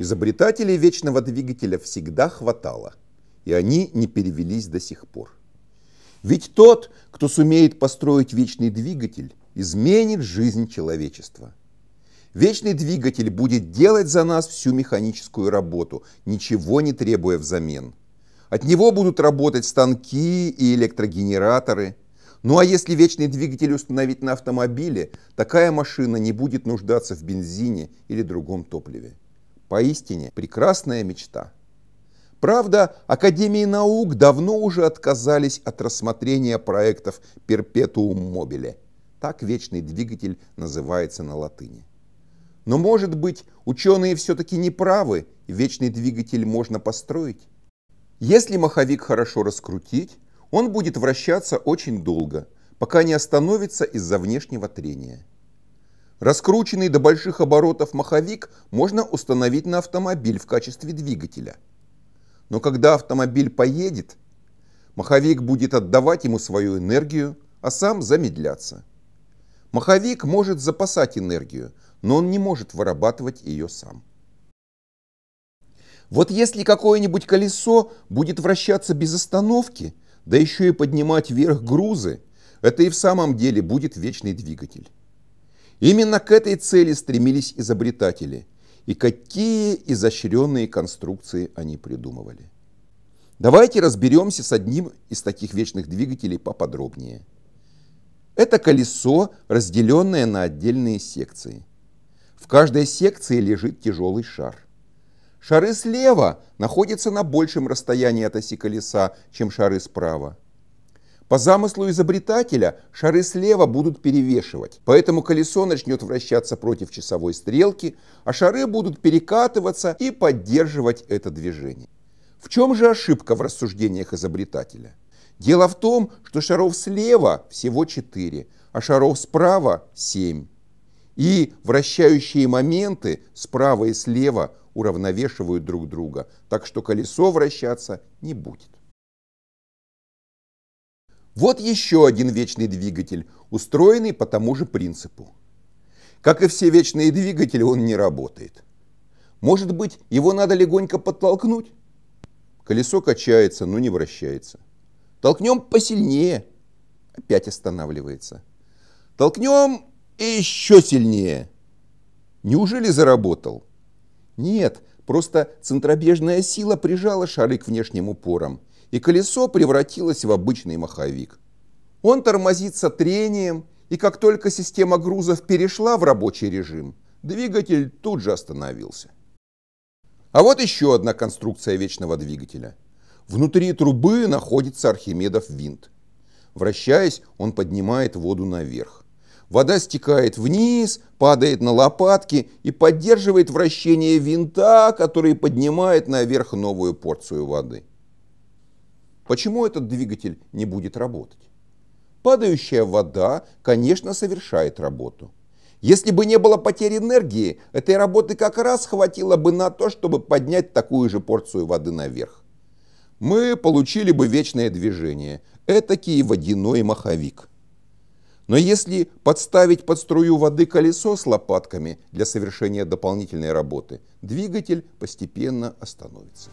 Изобретателей вечного двигателя всегда хватало, и они не перевелись до сих пор. Ведь тот, кто сумеет построить вечный двигатель, изменит жизнь человечества. Вечный двигатель будет делать за нас всю механическую работу, ничего не требуя взамен. От него будут работать станки и электрогенераторы. Ну а если вечный двигатель установить на автомобиле, такая машина не будет нуждаться в бензине или другом топливе. Поистине прекрасная мечта. Правда, Академии наук давно уже отказались от рассмотрения проектов «перпетуум мобили, Так вечный двигатель называется на латыни. Но, может быть, ученые все-таки не правы, вечный двигатель можно построить? Если маховик хорошо раскрутить, он будет вращаться очень долго, пока не остановится из-за внешнего трения. Раскрученный до больших оборотов маховик можно установить на автомобиль в качестве двигателя. Но когда автомобиль поедет, маховик будет отдавать ему свою энергию, а сам замедляться. Маховик может запасать энергию, но он не может вырабатывать ее сам. Вот если какое-нибудь колесо будет вращаться без остановки, да еще и поднимать вверх грузы, это и в самом деле будет вечный двигатель. Именно к этой цели стремились изобретатели, и какие изощренные конструкции они придумывали. Давайте разберемся с одним из таких вечных двигателей поподробнее. Это колесо, разделенное на отдельные секции. В каждой секции лежит тяжелый шар. Шары слева находятся на большем расстоянии от оси колеса, чем шары справа. По замыслу изобретателя шары слева будут перевешивать, поэтому колесо начнет вращаться против часовой стрелки, а шары будут перекатываться и поддерживать это движение. В чем же ошибка в рассуждениях изобретателя? Дело в том, что шаров слева всего 4, а шаров справа 7. И вращающие моменты справа и слева уравновешивают друг друга, так что колесо вращаться не будет. Вот еще один вечный двигатель, устроенный по тому же принципу. Как и все вечные двигатели, он не работает. Может быть, его надо легонько подтолкнуть? Колесо качается, но не вращается. Толкнем посильнее. Опять останавливается. Толкнем еще сильнее. Неужели заработал? Нет, просто центробежная сила прижала шарик к внешним упорам и колесо превратилось в обычный маховик. Он тормозится трением, и как только система грузов перешла в рабочий режим, двигатель тут же остановился. А вот еще одна конструкция вечного двигателя. Внутри трубы находится Архимедов винт. Вращаясь, он поднимает воду наверх. Вода стекает вниз, падает на лопатки и поддерживает вращение винта, который поднимает наверх новую порцию воды. Почему этот двигатель не будет работать? Падающая вода, конечно, совершает работу. Если бы не было потери энергии, этой работы как раз хватило бы на то, чтобы поднять такую же порцию воды наверх. Мы получили бы вечное движение, этакий водяной маховик. Но если подставить под струю воды колесо с лопатками для совершения дополнительной работы, двигатель постепенно остановится.